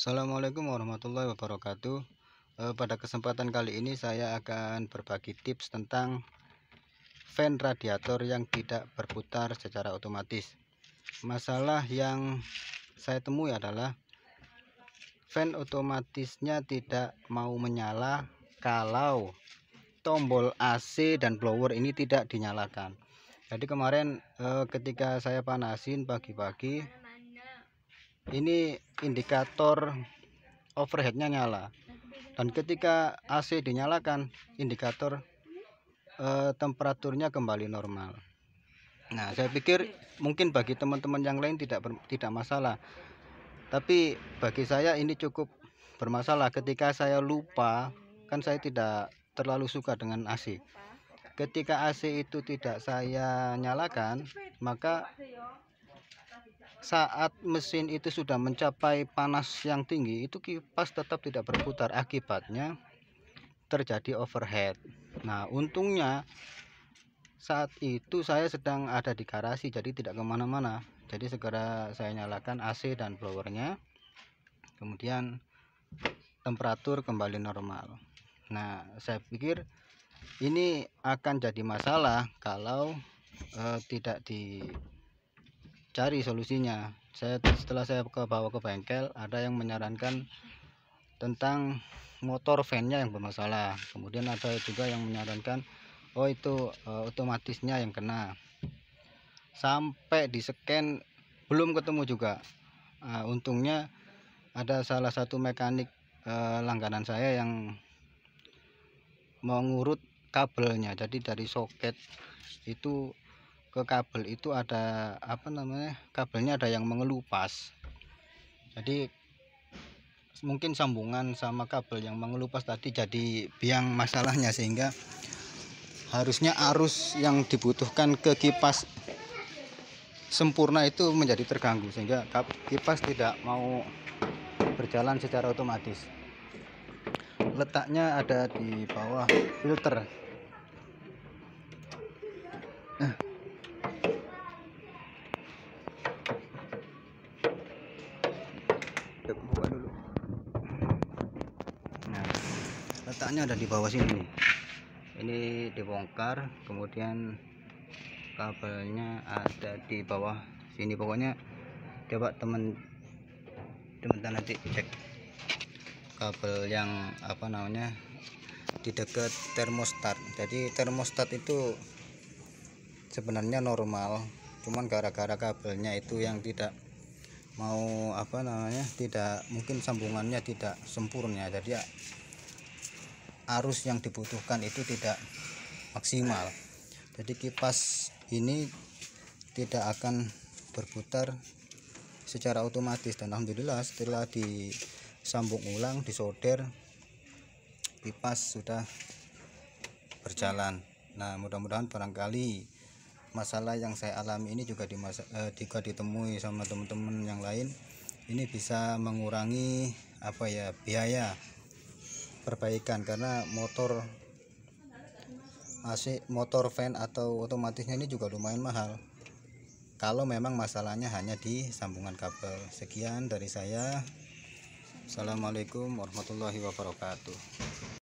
Assalamualaikum warahmatullahi wabarakatuh eh, Pada kesempatan kali ini saya akan berbagi tips tentang fan radiator yang tidak berputar secara otomatis Masalah yang saya temui adalah fan otomatisnya tidak mau menyala kalau tombol AC dan blower ini tidak dinyalakan jadi kemarin eh, ketika saya panasin pagi-pagi ini indikator overheadnya nyala dan ketika AC dinyalakan indikator eh, temperaturnya kembali normal nah saya pikir mungkin bagi teman-teman yang lain tidak tidak masalah tapi bagi saya ini cukup bermasalah ketika saya lupa kan saya tidak terlalu suka dengan AC ketika AC itu tidak saya nyalakan maka saat mesin itu sudah mencapai panas yang tinggi itu kipas tetap tidak berputar akibatnya terjadi overhead nah untungnya saat itu saya sedang ada di garasi jadi tidak kemana-mana jadi segera saya nyalakan AC dan blowernya kemudian temperatur kembali normal nah saya pikir ini akan jadi masalah kalau eh, tidak di cari solusinya saya setelah saya ke bawa ke bengkel ada yang menyarankan tentang motor fannya yang bermasalah kemudian ada juga yang menyarankan oh itu e, otomatisnya yang kena sampai di scan belum ketemu juga eh, untungnya ada salah satu mekanik e, langganan saya yang mengurut kabelnya jadi dari soket itu ke kabel itu ada apa namanya kabelnya ada yang mengelupas jadi mungkin sambungan sama kabel yang mengelupas tadi jadi biang masalahnya sehingga harusnya arus yang dibutuhkan ke kipas sempurna itu menjadi terganggu sehingga kipas tidak mau berjalan secara otomatis letaknya ada di bawah filter nah letaknya ada di bawah sini ini dibongkar kemudian kabelnya ada di bawah sini pokoknya coba temen teman nanti cek kabel yang apa namanya di dekat termostat jadi termostat itu sebenarnya normal cuman gara-gara kabelnya itu yang tidak mau apa namanya tidak mungkin sambungannya tidak sempurna jadi ya arus yang dibutuhkan itu tidak maksimal jadi kipas ini tidak akan berputar secara otomatis dan alhamdulillah setelah disambung ulang disolder kipas sudah berjalan nah mudah-mudahan barangkali masalah yang saya alami ini juga di eh, juga ditemui sama teman-teman yang lain ini bisa mengurangi apa ya biaya perbaikan karena motor AC motor fan atau otomatisnya ini juga lumayan mahal kalau memang masalahnya hanya di sambungan kabel sekian dari saya Assalamualaikum warahmatullahi wabarakatuh